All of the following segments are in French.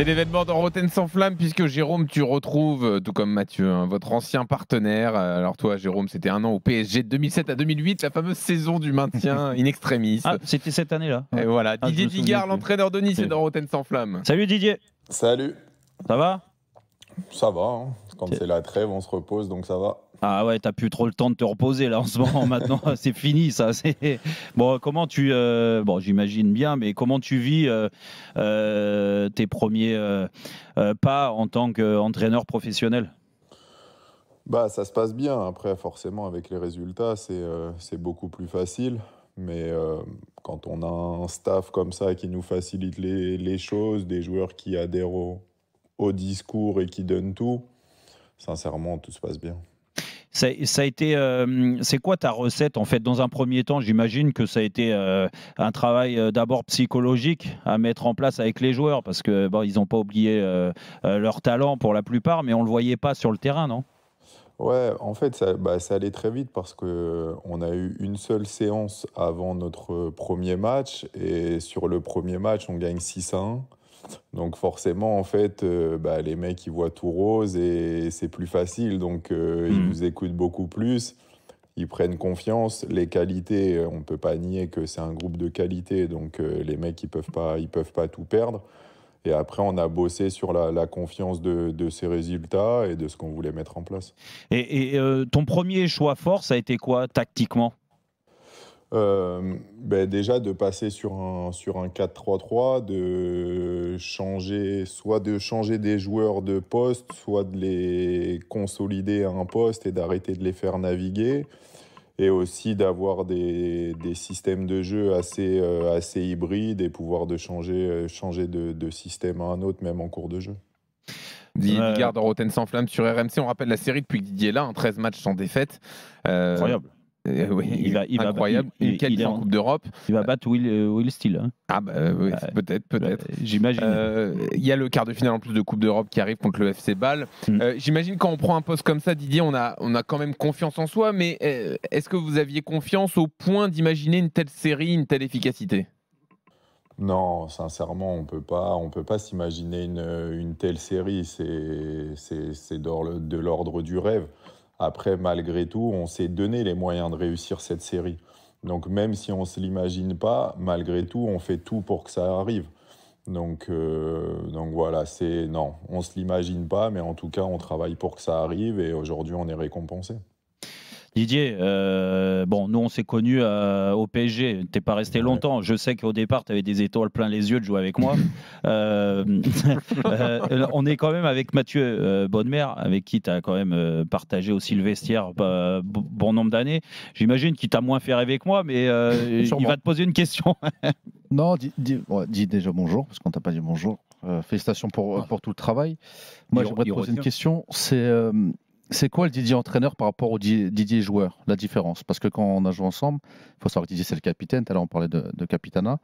C'est l'événement dans Rotten sans flamme puisque Jérôme, tu retrouves, euh, tout comme Mathieu, hein, votre ancien partenaire. Euh, alors toi, Jérôme, c'était un an au PSG de 2007 à 2008, la fameuse saison du maintien in extremis. Ah, c'était cette année-là. Et voilà, ah, Didier Digard, l'entraîneur de Nice, est dans Rotten sans flamme. Salut Didier. Salut. Ça va Ça va. Hein. Quand c'est la trêve, on se repose, donc ça va. Ah ouais, t'as plus trop le temps de te reposer là en ce moment. Maintenant, c'est fini ça. Bon, comment tu, euh, bon, j'imagine bien, mais comment tu vis euh, euh, tes premiers pas en tant qu'entraîneur professionnel Bah, ça se passe bien. Après, forcément, avec les résultats, c'est beaucoup plus facile. Mais quand on a un staff comme ça qui nous facilite les, choses, des joueurs qui adhèrent au discours et qui donnent tout, sincèrement, tout se passe bien. Ça, a été, euh, c'est quoi ta recette en fait Dans un premier temps, j'imagine que ça a été euh, un travail euh, d'abord psychologique à mettre en place avec les joueurs, parce que ils n'ont pas oublié leur talent pour la plupart, mais on le voyait pas sur le terrain, non Ouais, en fait, ça, bah, allait très vite parce qu'on a eu une seule séance avant notre premier match et sur le premier match, on gagne 6 1. Donc forcément, en fait, euh, bah, les mecs, ils voient tout rose et c'est plus facile. Donc euh, ils hmm. nous écoutent beaucoup plus, ils prennent confiance. Les qualités, euh, on ne peut pas nier que c'est un groupe de qualité. Donc les mecs, ils ne peuvent, pas, ils peuvent pas tout perdre. Et après, on a bossé sur la, confiance de, ces résultats et de ce qu'on voulait mettre en place. Et, et ton premier choix fort, ça a été quoi tactiquement euh, ben déjà de passer sur un, sur un 4-3-3, de changer, soit de changer des joueurs de poste, soit de les consolider à un poste et d'arrêter de les faire naviguer. Et aussi d'avoir des, des, systèmes de jeu assez, euh, assez hybrides et pouvoir de changer, euh, changer de, système à un autre, même en cours de jeu. Didier Bigard Ligard sans flamme sur RMC. On rappelle la série depuis Didier là, 13 matchs sans défaite. Incroyable. Euh, il va, incroyable, il, une en Coupe d'Europe. Il va euh, battre Will, euh, Steele. Hein. Ah bah, peut-être, peut-être. J'imagine. Il y a le quart de finale en plus de Coupe d'Europe qui arrive contre le FC Bâle. Mm. J'imagine quand on prend un poste comme ça, Didier, on a, on a quand même confiance en soi, mais est-ce que vous aviez confiance au point d'imaginer une telle série, une telle efficacité non, sincèrement, on peut pas, on peut pas s'imaginer une, une, telle série. C'est de l'ordre du rêve. Après, malgré tout, on s'est donné les moyens de réussir cette série. Donc même si on ne se l'imagine pas, malgré tout, on fait tout pour que ça arrive. Donc, euh, donc voilà, c'est non, on ne se l'imagine pas, mais en tout cas, on travaille pour que ça arrive et aujourd'hui, on est récompensé. Didier, euh, bon, nous on s'est connus euh, au PSG. T'es pas resté longtemps. Je sais qu'au départ, tu avais des étoiles plein les yeux de jouer avec moi. Euh, on est quand même avec Mathieu Bonnemère, avec qui tu as quand même partagé aussi le vestiaire bon nombre d'années. J'imagine qu'il t'a moins fait rêver que moi, mais il va te poser une question. non, dis, déjà bonjour, parce qu'on t'a pas dit bonjour. félicitations pour, ah. pour tout le travail. Moi, j'aimerais te poser une question. C'est c'est quoi le Didier entraîneur par rapport au Didier joueur La différence Parce que quand on a joué ensemble, il faut savoir que Didier c'est le capitaine, tout à l'heure on parlait de, Capitana.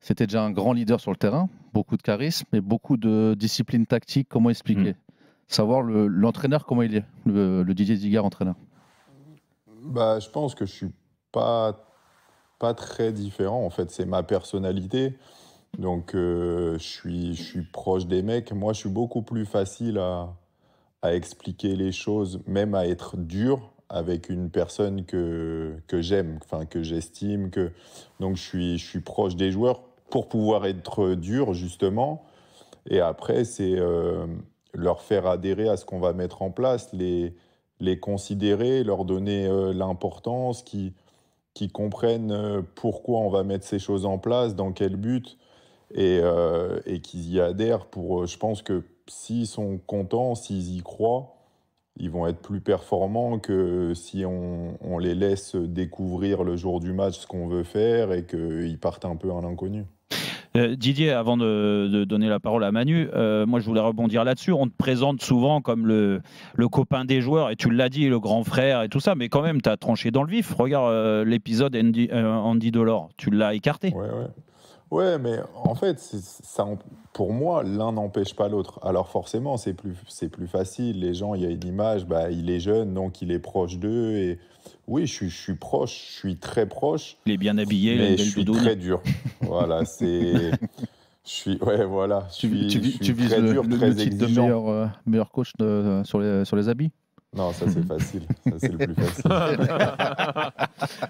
C'était déjà un grand leader sur le terrain, beaucoup de charisme et beaucoup de discipline tactique. Comment expliquer hmm. Savoir l'entraîneur, comment il est, le, Didier entraîneur bah, Je pense que je suis pas, pas très différent. En fait, c'est ma personnalité. Donc, euh, je, suis, je suis proche des mecs. Moi, je suis beaucoup plus facile à à expliquer les choses, même à être dur avec une personne que, que j'aime, enfin que j'estime, que donc je suis, je suis proche des joueurs pour pouvoir être dur justement. Et après, c'est euh, leur faire adhérer à ce qu'on va mettre en place, les, les considérer, leur donner euh, l'importance, qui, qui comprennent euh, pourquoi on va mettre ces choses en place, dans quel but, et, et qu'ils y adhèrent. Pour, je pense que s'ils sont contents, s'ils y croient, ils vont être plus performants que si on, les laisse découvrir le jour du match ce qu'on veut faire et qu'ils partent un peu en l'inconnu. Euh, Didier, avant de, donner la parole à Manu, euh, moi je voulais rebondir là-dessus. On te présente souvent comme le, copain des joueurs, et tu l'as dit, le grand frère et tout ça, mais quand même, tu as tranché dans le vif. Regarde euh, l'épisode Andy, Delors, tu l'as écarté. Ouais, mais en fait, ça, pour moi, l'un n'empêche pas l'autre. Alors forcément, c'est plus, c'est plus facile. Les gens, il y a une image, bah, il est jeune, donc il est proche d'eux. Et oui, je, je suis proche, je suis très proche. Il est bien habillé, mais je suis très dur. voilà, c'est. Je suis, ouais, voilà. tu, tu, tu vises le, très titre de meilleur, meilleur euh, coach euh, sur, les, sur les habits non, ça c'est facile. c'est le plus facile.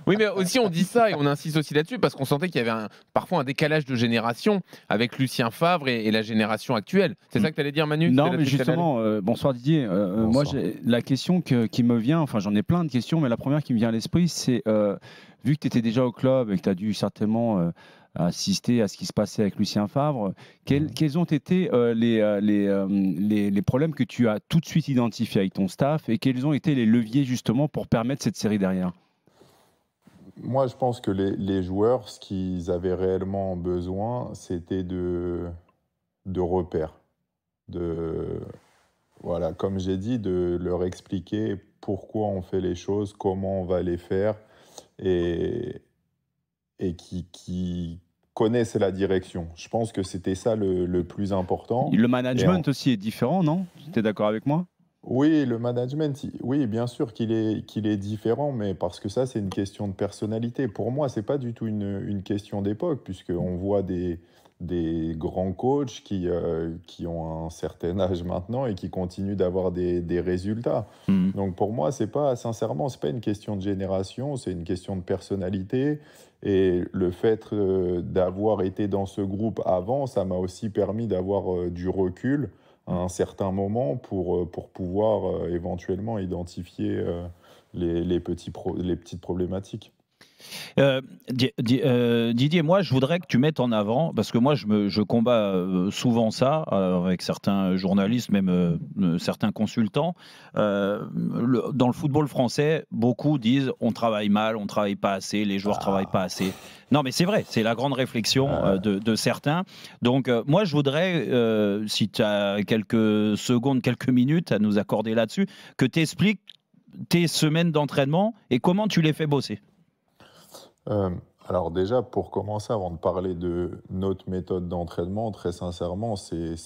oui, mais aussi on dit ça et on insiste aussi là-dessus parce qu'on sentait qu'il y avait parfois un décalage de génération avec Lucien Favre et, la génération actuelle. C'est ça mm. que tu allais dire, Manu Non, mais justement, euh, bonsoir Didier. Euh, euh, moi, la question qui me vient, enfin j'en ai plein de questions, mais la première qui me vient à l'esprit, c'est vu que tu étais déjà au club et que tu as dû certainement assister à ce qui se passait avec Lucien Favre. Quels, ont été euh, euh, euh, les, les, problèmes que tu as tout de suite identifiés avec ton staff et quels ont été les leviers justement pour permettre cette série derrière Moi, je pense que les, joueurs, ce qu'ils avaient réellement besoin, c'était de, de repères. De, voilà, comme j'ai dit, de leur expliquer pourquoi on fait les choses, comment on va les faire et, et qui, qui, connaissent la direction. Je pense que c'était ça le, plus important. Le management aussi est différent, non Tu es d'accord avec moi oui, le management, oui, bien sûr qu'il est, différent, mais parce que ça, c'est une question de personnalité. Pour moi, ce n'est pas du tout une, question d'époque, puisqu'on voit des, grands coachs euh, qui, ont un certain âge maintenant et qui continuent d'avoir des, résultats. Hmm. Donc pour moi, c'est pas, sincèrement, c'est pas une question de génération, c'est une question de personnalité. Et le fait euh, d'avoir été dans ce groupe avant, ça m'a aussi permis d'avoir euh, du recul à un certain moment pour, euh, pouvoir euh, éventuellement identifier euh, les, les petites problématiques. Euh, euh, Didier, moi, je voudrais que tu mettes en avant, parce que moi, je, combats euh, souvent ça avec certains journalistes, même certains consultants. dans le football français, beaucoup disent on travaille mal, on travaille pas assez, les joueurs ah. travaillent pas assez. Non, mais c'est vrai, c'est la grande réflexion ah. de, certains. Donc, moi, je voudrais, si tu as quelques secondes, quelques minutes à nous accorder là-dessus, que tu expliques tes semaines d'entraînement et comment tu les fais bosser. Euh, alors déjà, pour commencer, avant de parler de notre méthode d'entraînement, très sincèrement, c'est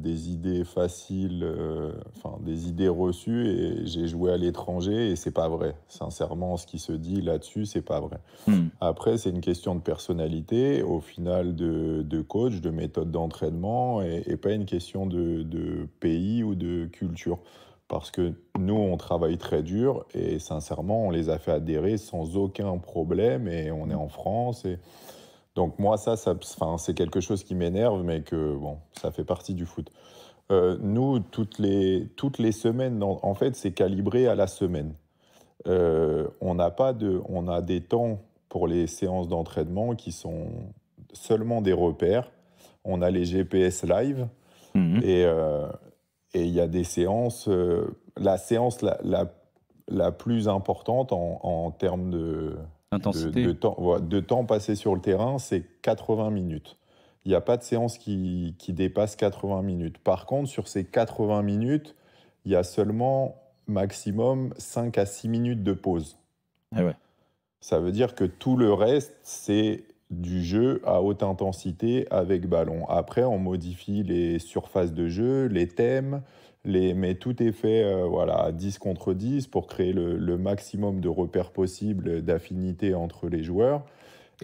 des idées faciles, euh, enfin des idées reçues. Et j'ai joué à l'étranger et c'est pas vrai. Sincèrement, ce qui se dit là-dessus, c'est pas vrai. Hmm. Après, c'est une question de personnalité, au final de, de coach, de méthode d'entraînement, et, pas une question de pays ou de culture parce que nous, on travaille très dur et sincèrement, on les a fait adhérer sans aucun problème et on est en France. Et... Donc moi, ça, ça c'est quelque chose qui m'énerve, mais que bon, ça fait partie du foot. Euh, nous, toutes les, toutes les semaines, en, fait, c'est calibré à la semaine. Euh, on n'a pas de, on a des temps pour les séances d'entraînement qui sont seulement des repères. On a les GPS live. Mhm. Et, euh, et il y a des séances. Euh, la séance la, la, plus importante en, en termes de, De, temps, de temps passé sur le terrain, c'est 80 minutes. Il n'y a pas de séance qui, dépasse 80 minutes. Par contre, sur ces 80 minutes, il y a seulement maximum 5 à 6 minutes de pause. Ah ouais. Ça veut dire que tout le reste, c'est du jeu à haute intensité avec ballon. Après, on modifie les surfaces de jeu, les thèmes, les... mais tout est fait euh, voilà, 10 contre 10 pour créer le, le maximum de repères possibles d'affinité entre les joueurs.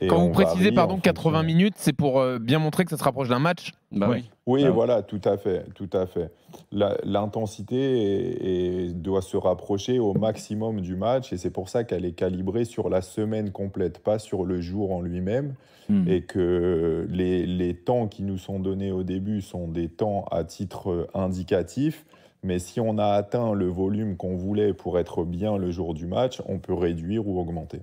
Quand vous précisez, pardon, 80 minutes, c'est pour euh, bien montrer que ça se rapproche d'un match bah Oui, bah oui voilà, tout à fait. tout à fait. L'intensité doit se rapprocher au maximum du match et c'est pour ça qu'elle est calibrée sur la semaine complète, pas sur le jour en lui-même. Hmm. Et que les temps qui nous sont donnés au début sont des temps à titre euh, indicatif. Mais si on a atteint le volume qu'on voulait pour être bien le jour du match, on peut réduire ou augmenter.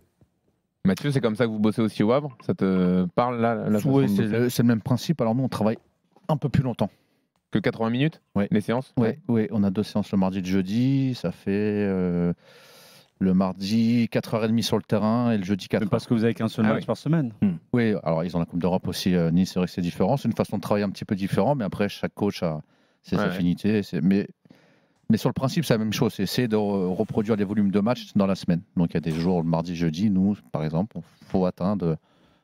Mathieu, c'est comme ça que vous bossez aussi au Havre Ça te parle là Oui, c'est le, même principe. Alors nous, on travaille un peu plus longtemps. Que 80 minutes Les séances Oui, ouais. on a deux séances le mardi et le jeudi. Ça fait euh, le mardi 4h30 sur le terrain et le jeudi 4h. Parce que vous avez qu'un seul ah match par semaine hmm. Oui, alors ils ont la Coupe d'Europe aussi. Euh, nice, c'est vrai que c'est différent. C'est une façon de travailler un petit peu différent, mais après, chaque coach a ses affinités. Mais mais sur le principe, c'est la même chose. C'est essayer de reproduire les volumes de matchs dans la semaine. Donc il y a des jours, le mardi, jeudi, nous, par exemple, il faut atteindre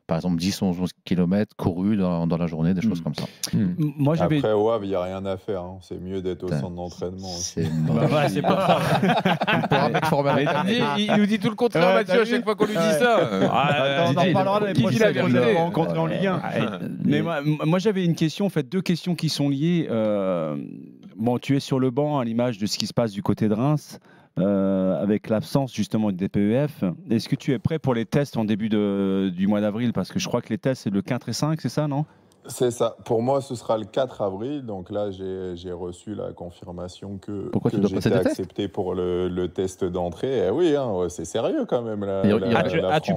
par exemple 10, 11, 11 km courus dans, la journée, des choses hmm. comme ça. Hmm. Moi, Après, au il n'y a rien à faire. Hein. C'est mieux d'être au centre d'entraînement. C'est, bah, pas il, nous dit tout le contraire, Mathieu, à chaque fois qu'on lui dit ça. Ah, on en parlera la prochaine en Mais moi, j'avais une question, en fait, deux questions qui sont liées. Euh, bon, tu es sur le banc à l'image de ce qui se passe du côté de Reims. Euh, avec l'absence justement du DPEF. Est-ce que tu es prêt pour les tests en début du mois d'avril Parce que je crois que les tests, c'est le 4 et 5, c'est ça, non c'est ça. Pour moi, ce sera le 4 avril. Donc là, j'ai reçu la confirmation que, que été accepté pour le, test d'entrée. Eh oui, hein, c'est sérieux quand même. La, tu,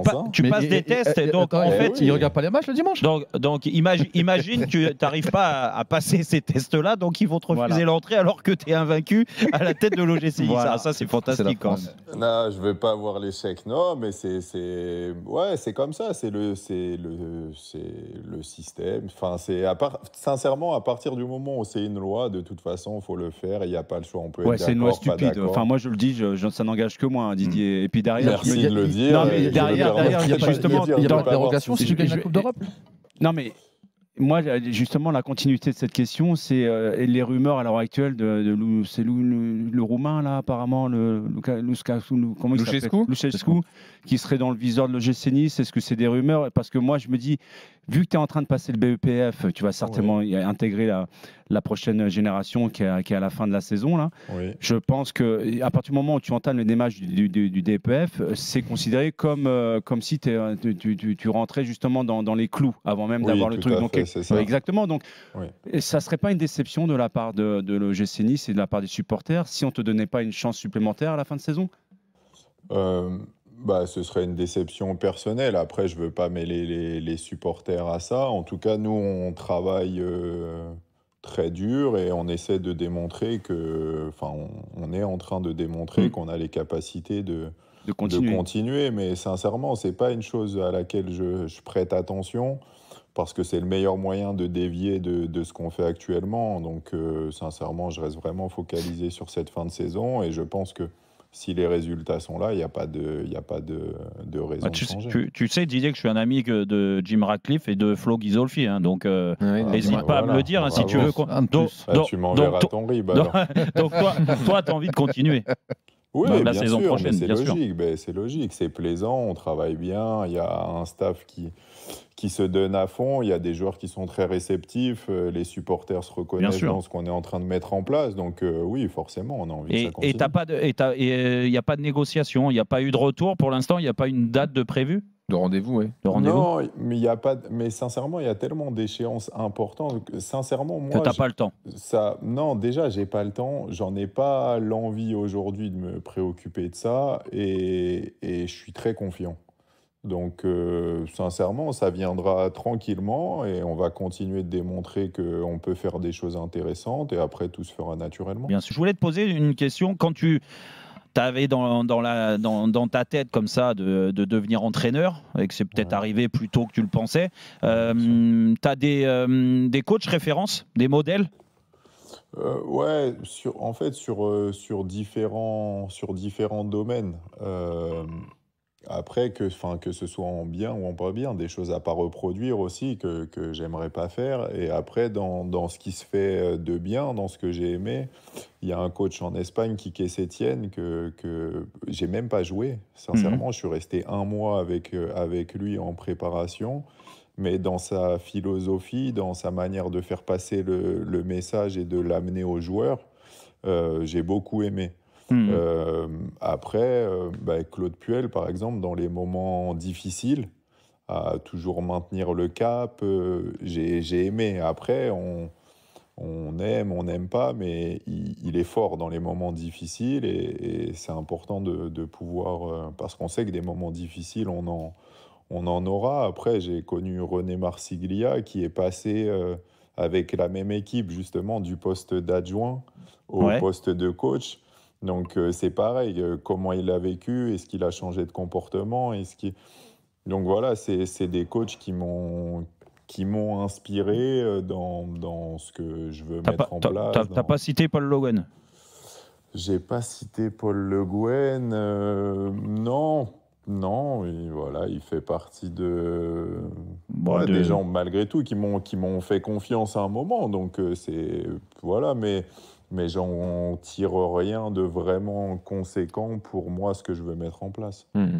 passes des tests. donc en fait, oui. il regarde pas les matchs le dimanche. Donc, donc imagine, imagine tu n'arrives pas à, passer ces tests-là, donc ils vont te refuser l'entrée alors que tu es invaincu à la tête de l'OGCI. Ça, c'est fantastique. Quand hein. même. Non, je vais pas voir l'échec. Non, mais c'est ouais, c'est comme ça. C'est le, le, le système Enfin, c'est sincèrement à partir du moment où c'est une loi, de toute façon, il faut le faire. Il n'y a pas le choix. On peut. Ouais, c'est une loi stupide. Enfin, moi je le dis, ça n'engage que moi, hein, Didier. Hmm. Et puis derrière, merci de le dire. Non, mais derrière, derrière, il y a justement il y a si tu gagnes la Coupe d'Europe. Non mais moi, euh, justement, la continuité de cette question, c'est euh, les rumeurs à l'heure actuelle de, c'est le, roumain là, apparemment, le, comment il Luchescu, qui serait dans le viseur de l'OGC Nice. Est-ce que c'est des rumeurs Parce que moi, je me dis, vu que tu es en train de passer le BEPF, tu vas certainement intégrer la, la, prochaine génération qui est, à, la fin de la saison. Là. Je pense que à partir du moment où tu entames le démarche du, du, DPF, e c'est considéré comme, euh, comme si tu, tu, tu, rentrais justement dans, les clous avant même d'avoir le truc. Donc, c'est exactement. Donc, et ça ne serait pas une déception de la part de, de l'OGC Nice et de la part des supporters si on ne te donnait pas une chance supplémentaire à la fin de saison euh, bah, Ce serait une déception personnelle. Après, je ne veux pas mêler les, les, supporters à ça. En tout cas, nous, on travaille. Euh, très dur et on essaie de démontrer que, enfin, on, est en train de démontrer mm. qu'on a les capacités de, de, continuer. Mais sincèrement, c'est pas une chose à laquelle je prête attention parce que c'est le meilleur moyen de dévier de, de ce qu'on fait actuellement. Donc, euh, sincèrement, je reste vraiment focalisé sur cette fin de saison et je pense que si les résultats sont là, il n'y a pas de, y a pas de, de raison bah, tu, de changer. Tu, sais, Didier, que je suis un ami de Jim Ratcliffe et de Flo Ghisolfi, hein, euh, ah donc n'hésite pas à me le dire hein, si bah, tu veux. Bah, donc, tu m'enverras ton rib. donc, toi, tu as envie de continuer. Oui, bah, bien sûr, prochaine, c'est logique. Ben, c'est logique, c'est plaisant, on travaille bien, il y a un staff qui, qui se donne à fond, il y a des joueurs qui sont très réceptifs, euh, les supporters se reconnaissent dans ce qu'on est en train de mettre en place. Donc euh, oui, forcément, on a envie et, que ça Et euh, il n'y a pas de négociation, il n'y a pas eu de retour pour l'instant, il n'y a pas une date de prévu de rendez-vous, oui. non, mais y a pas. Mais sincèrement, il y a tellement d'échéances importantes. Que, sincèrement, moi, que t'as pas le temps. Ça, non, déjà, j'ai pas le temps. J'en ai pas l'envie aujourd'hui de me préoccuper de ça, et, je suis très confiant. Donc, euh, sincèrement, ça viendra tranquillement et on va continuer de démontrer qu'on peut faire des choses intéressantes et après tout se fera naturellement. Bien Je voulais te poser une question. Quand tu tu avais dans, la, dans, ta tête comme ça de, devenir entraîneur et que c'est peut-être arrivé plus tôt que tu le pensais. Euh, tu as euh, des, coachs références, des modèles euh, ouais, sur, en fait, sur, euh, sur, différents, sur différents domaines. Après, que, enfin, que ce soit en bien ou en pas bien, des choses à pas reproduire aussi que, que j'aimerais pas faire. Et après, dans, dans, ce qui se fait euh, de bien, dans ce que j'ai aimé, il y a un coach en Espagne, est Sétienne, que, que j'ai même pas joué. Sincèrement, mhm. je suis resté un mois avec, euh, avec lui en préparation. Mais dans sa philosophie, dans sa manière de faire passer le, le message et de l'amener aux joueurs, euh, j'ai beaucoup aimé. Mmh. Euh, après, euh, bah, Claude Puel, par exemple, dans les moments difficiles, à toujours maintenir le cap. Euh, j'ai aimé. Après, on, aime, on n'aime pas, mais il, est fort dans les moments difficiles et, c'est important de, pouvoir. parce qu'on sait que des moments difficiles, on en, on en aura. Après, j'ai connu René Marsiglia qui est passé. avec la même équipe justement du poste d'adjoint au poste de coach donc euh, c'est pareil, euh, comment il a vécu, est-ce qu'il a changé de comportement, est-ce qui, Donc voilà, c'est des coachs qui m'ont qui m'ont inspiré euh, dans, dans, ce que je veux mettre en place. Tu n'as pas cité Paul Logan J'ai pas cité Paul Le Guen. non, non, voilà, il fait partie de, des gens malgré tout qui m'ont qui m'ont fait confiance à un moment. Donc c'est voilà, mais mais j'en tire rien de vraiment conséquent pour moi ce que je veux mettre en place. Hmm.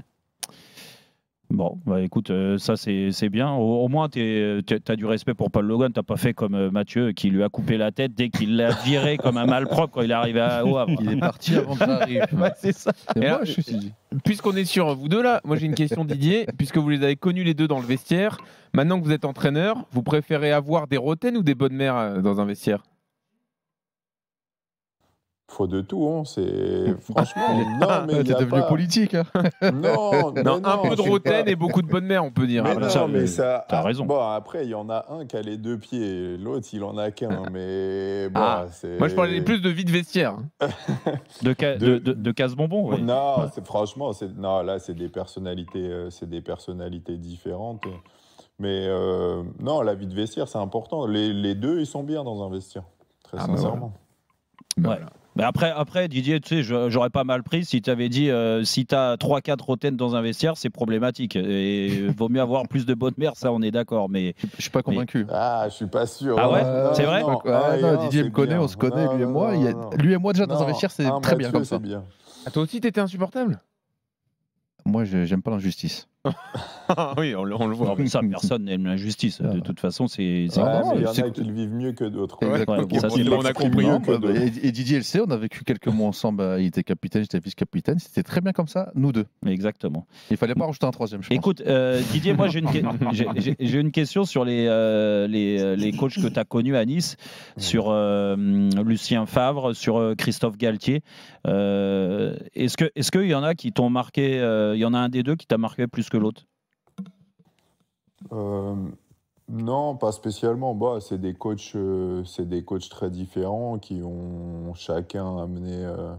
Bon, bah écoute, euh, ça c'est bien. Au, moins, tu as du respect pour Paul Logan. T'as pas fait comme euh, Mathieu qui lui a coupé la tête dès qu'il l'a viré comme un malpropre quand il est arrivé à Il est parti avant que c'est ça. Puisqu'on est sur vous deux là, moi j'ai une question Didier. Puisque vous les avez connus les deux dans le vestiaire, maintenant que vous êtes entraîneur, vous préférez avoir des rotaines ou des bonnes mères euh, dans un vestiaire faut de tout, hein. c'est franchement. non, mais t'es devenu politique. Non, un peu de rotaine et beaucoup de bonne mère, on peut dire. Mais ah, bah, non, mais ça. T'as raison. Bon, après, il y en a un qui a les deux pieds, l'autre il en a qu'un, mais ah, Moi, je parlais plus de vide vestiaire, de, vestiaire hein. de... de, casse bonbon. Non, c'est franchement, non, là, c'est des personnalités, euh, c'est des personnalités différentes. Mais euh, non, la vie de vestiaire, c'est important. Les, deux, ils sont bien dans un vestiaire, très ah, bah, sincèrement. voilà. Bah, après, après Didier, tu sais, j'aurais pas mal pris si tu avais dit euh, si tu as 3-4 rotaines dans un vestiaire, c'est problématique. Et vaut mieux avoir plus de bonne mères, ça on est d'accord. Mais je suis pas convaincu. Ah, je suis pas sûr. Ah ouais, c'est vrai. Ah, ah, Didier me connaît, on se connaît, lui et moi. Lui et moi déjà dans un vestiaire, c'est très bien comme ça. Ah, toi aussi, t'étais insupportable. Moi, j'aime pas l'injustice. Ah oui, on, le voit. Non, ça, personne n'aime l'injustice. Ah de toute façon, c'est. Ah il y en a qui le vivent mieux que d'autres. on a compris. Hein, et, Didier le sait, on a vécu quelques mois ensemble. Il était capitaine, j'étais vice-capitaine. C'était très bien comme ça, nous deux. Exactement. Il fallait pas rajouter un troisième. Je Écoute, euh, Didier, moi, j'ai une, question sur les, euh, euh, les, coachs que tu as connus à Nice, sur Lucien Favre, sur Christophe Galtier. Est-ce qu'il y en a qui t'ont marqué Il y en a un des deux qui t'a marqué plus l'autre euh, Non, pas spécialement. Bah, c'est des coachs, euh, c'est des coachs très différents qui ont chacun amené euh,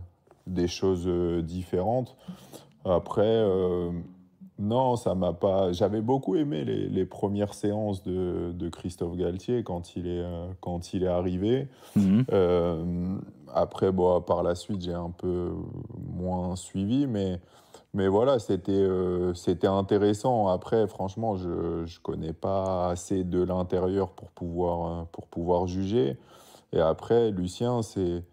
des choses différentes. Après, non, ça m'a pas. J'avais beaucoup aimé les, premières séances de, Christophe Galtier quand il est quand il est arrivé. Mhm. après, bon, par la suite, j'ai un peu moins suivi, mais mais voilà, c'était euh, c'était intéressant. Après, franchement, je ne connais pas assez de l'intérieur pour pouvoir, euh, pour pouvoir juger. Et après, Lucien, c'est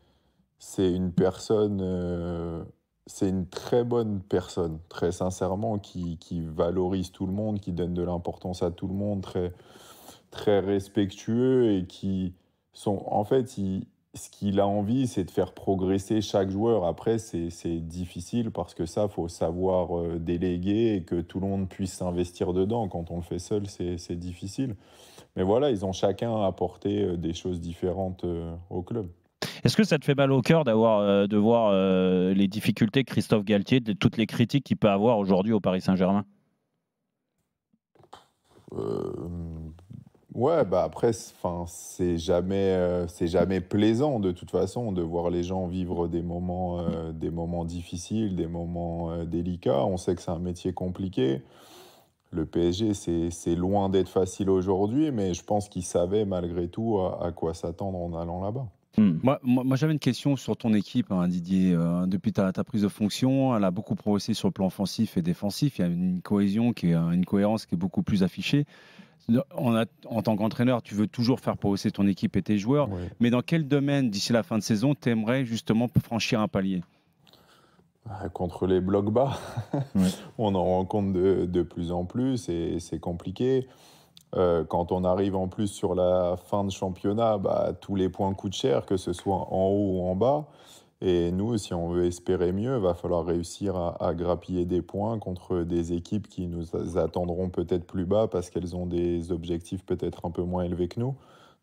une personne, euh, c'est une très bonne personne, très sincèrement, qui, qui, valorise tout le monde, qui donne de l'importance à tout le monde, très, très respectueux et qui sont, en fait, il, ce qu'il a envie, c'est de faire progresser chaque joueur. Après, c'est difficile parce que ça, faut savoir euh, déléguer et que tout le monde puisse s'investir dedans. Quand on le fait seul, c'est difficile. Mais voilà, ils ont chacun apporté euh, des choses différentes euh, au club. Est-ce que ça te fait mal au cœur d'avoir de voir les difficultés Christophe Galtier, de toutes les critiques qu'il peut avoir aujourd'hui au Paris Saint-Germain Ouais, bah après, c'est jamais, euh, c'est jamais plaisant de toute façon de voir les gens vivre des moments, euh, des moments difficiles, des moments euh, délicats. On sait que c'est un métier compliqué. Le PSG, c'est loin d'être facile aujourd'hui, mais je pense qu'ils savaient malgré tout à, quoi s'attendre en allant là-bas. Hmm. Moi, moi, j'avais une question sur ton équipe, hein, Didier. depuis ta, prise de fonction, elle a beaucoup progressé sur le plan offensif et défensif. Il y a une cohésion, qui une cohérence qui est beaucoup plus affichée en tant qu'entraîneur, tu veux toujours faire progresser ton équipe et tes joueurs, mais dans quel domaine, d'ici la fin de saison, t'aimerais justement franchir un palier ah, Contre les blocs bas, on en rencontre de, plus en plus et c'est compliqué. Euh, quand on arrive en plus sur la fin de championnat, bah, tous les points coûtent cher, que ce soit en haut ou en bas. Et nous, si on veut espérer mieux, il va falloir réussir à, grappiller des points contre des équipes qui nous attendront peut-être plus bas parce qu'elles ont des objectifs peut-être un peu moins élevés que nous.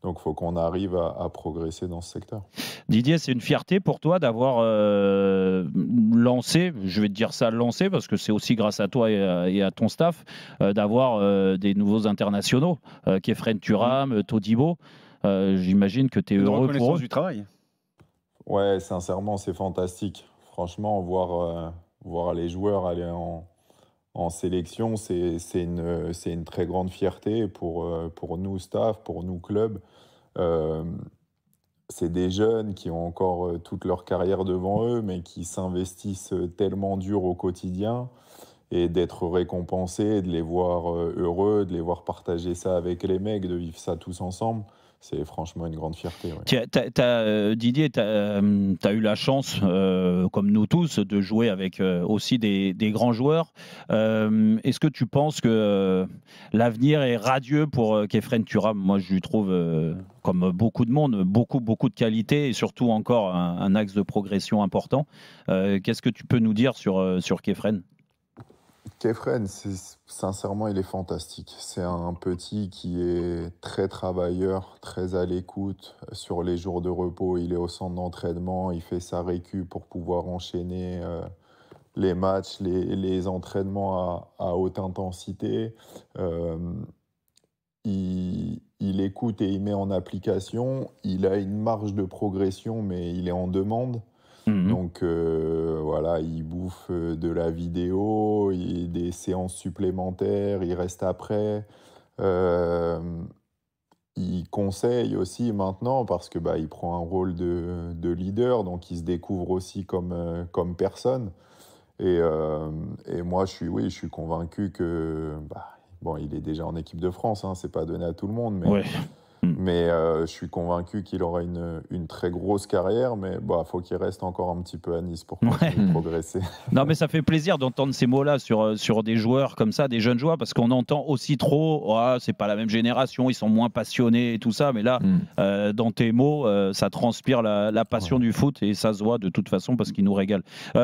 Donc, il faut qu'on arrive à, progresser dans ce secteur. Didier, c'est une fierté pour toi d'avoir euh, lancé, je vais te dire ça lancé, parce que c'est aussi grâce à toi et à, ton staff, euh, d'avoir euh, des nouveaux internationaux, Kefren Turam, mmh. Todibo. J'imagine que tu es heureux pour eux. du travail. Ouais, sincèrement, c'est fantastique. Franchement, voir, euh, voir les joueurs aller en, en sélection, c'est une, une très grande fierté pour, euh, pour nous, staff, pour nous, club. Euh, c'est des jeunes qui ont encore toute leur carrière devant eux, mais qui s'investissent tellement dur au quotidien. Et d'être récompensés, de les voir heureux, de les voir partager ça avec les mecs, de vivre ça tous ensemble, c'est franchement une grande fierté. Euh, Didier, tu as, euh, eu la chance, euh, comme nous tous, de jouer avec aussi des, grands joueurs. Est-ce que tu penses que l'avenir est radieux pour Kefren Turam Moi, je lui trouve, comme beaucoup de monde, beaucoup, beaucoup de qualité et surtout encore un, axe de progression important. Qu'est-ce que tu peux nous dire sur, sur Kefren Kefren, sincèrement, il est fantastique. C'est un petit qui est très travailleur, très à l'écoute. Sur les jours de repos, il est au centre d'entraînement, il fait sa récup pour pouvoir enchaîner euh, les matchs, les, entraînements à, haute intensité. Euh, il écoute et il met en application. Il a une marge de progression, mais il est en demande. Mhm. Donc euh, voilà, il bouffe euh, de la vidéo, il, des séances supplémentaires, il reste après. Euh, il conseille aussi maintenant parce que bah, il prend un rôle de, leader, donc il se découvre aussi comme, comme personne. Et, moi, je suis, oui, je suis convaincu que, bah, bon, il est déjà en équipe de France, hein, c'est pas donné à tout le monde, mais Mm. Mais euh, je suis convaincu qu'il aura une, très grosse carrière, mais il bah, faut qu'il reste encore un petit peu à Nice pour progresser. non, mais ça fait plaisir d'entendre ces mots-là euh, sur, des joueurs comme ça, des jeunes joueurs, parce qu'on entend aussi trop, ah, c'est pas la même génération, ils sont moins passionnés et tout ça, mais là, mm. euh, dans tes mots, ça transpire la, passion du foot et ça se voit de toute façon parce qu'il nous régale.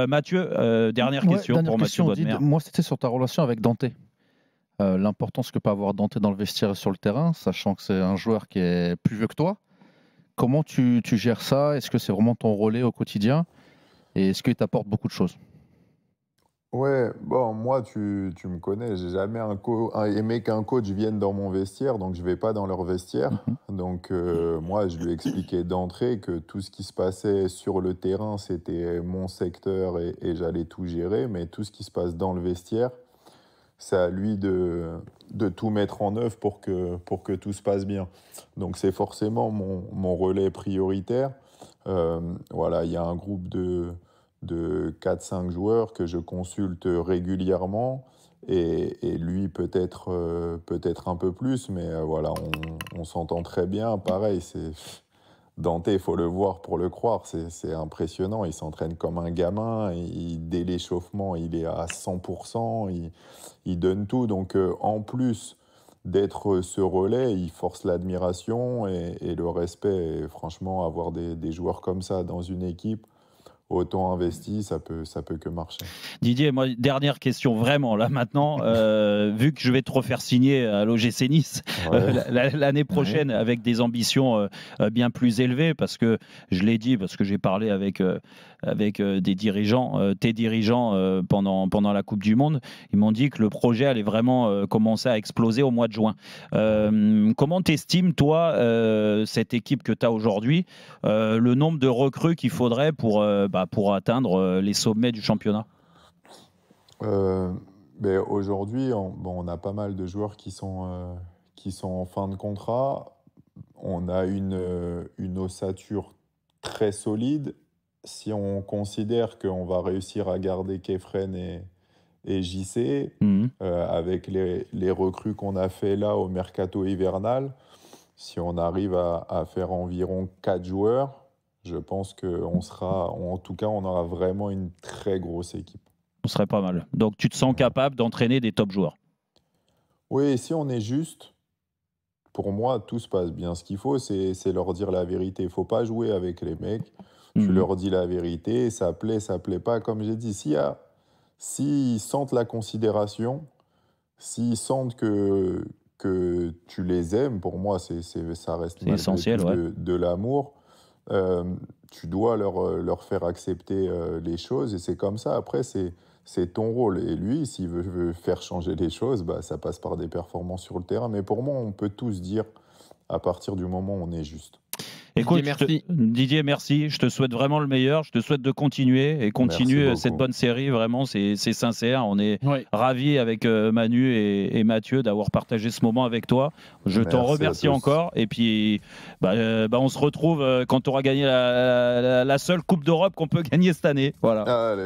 Mathieu, dernière question pour Mathieu Moi, c'était sur ta relation avec Dante. Euh, l'importance que peut avoir Dante dans le vestiaire et sur le terrain, sachant que c'est un joueur qui est plus vieux que toi. Comment tu, tu gères ça Est-ce que c'est vraiment ton relais au quotidien Et est-ce qu'il t'apporte beaucoup de choses Ouais, bon, moi, tu, tu me connais, j'ai jamais aimé qu'un coach vienne dans mon vestiaire, donc je vais pas dans leur vestiaire. Mhm. Donc, euh, moi, je lui expliquais d'entrée que tout ce qui se passait sur le terrain, c'était mon secteur et j'allais tout gérer, mais tout ce qui se passe dans le vestiaire, c'est à lui de, de, tout mettre en œuvre pour que, pour que tout se passe bien. Donc c'est forcément mon, mon, relais prioritaire. Euh, voilà, il y a un groupe de, de 4-5 joueurs que je consulte régulièrement. Et, et lui peut-être euh, peut-être un peu plus, mais euh, voilà, on, on s'entend très bien. Pareil, c'est Dante, il faut le voir pour le croire, c'est impressionnant. Il s'entraîne comme un gamin, il, dès l'échauffement, il est à 100%, il, donne tout. Donc euh, en plus d'être euh, ce relais, il force l'admiration et, le respect. franchement, avoir des joueurs comme ça dans une équipe, autant investi, ça peut, ça peut que marcher. Didier, moi, dernière question vraiment là maintenant, euh, vu que je vais te refaire signer à l'OGC Nice euh, l'année prochaine avec des ambitions euh, bien plus élevées, parce que je l'ai dit, parce que j'ai parlé avec avec des dirigeants, tes dirigeants pendant pendant la Coupe du Monde, ils m'ont dit que le projet allait vraiment commencer à exploser au mois de juin. comment t'estimes toi cette équipe que tu as aujourd'hui, le nombre de recrues qu'il faudrait pour bah, pour atteindre euh, les sommets du championnat euh, Aujourd'hui, on, on, a pas mal de joueurs qui sont, euh, qui sont en fin de contrat. On a une, une ossature très solide. Si on considère qu'on va réussir à garder Kefren et, et JC, mhm. avec les, les recrues qu'on a fait là au mercato hivernal, si on arrive à, à faire environ 4 joueurs, je pense qu'on sera, en tout cas, on aura vraiment une très grosse équipe. On serait pas mal. Donc tu te sens capable d'entraîner des top joueurs Oui, si on est juste, pour moi, tout se passe bien. Ce qu'il faut, c'est leur dire la vérité. Il ne faut pas jouer avec les mecs. Tu mhm. leur dis la vérité, ça plaît, ça plaît pas. Comme j'ai dit, si s'ils sentent la considération, s'ils sentent que, que tu les aimes, pour moi, c'est, ça reste essentiel, de l'amour. Euh, tu dois leur, euh, faire accepter euh, les choses et c'est comme ça. Après, c'est c'est ton rôle. Et lui, s'il veut, faire changer les choses, bah, ça passe par des performances sur le terrain. Mais pour moi, on peut tous dire, à partir du moment où on est juste. Écoute, Didier, merci. Je te souhaite vraiment le meilleur. Je te souhaite de continuer et continue euh, cette bonne série. Vraiment, c'est sincère. On est ravi ravis avec euh, Manu et, Mathieu d'avoir partagé ce moment avec toi. Je t'en remercie encore. Et puis, bah, euh, bah, on se retrouve quand on aura gagné la, seule Coupe d'Europe qu'on peut gagner cette année. Voilà.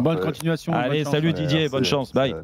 bonne continuation. Allez, salut Didier. Bonne chance. Bye.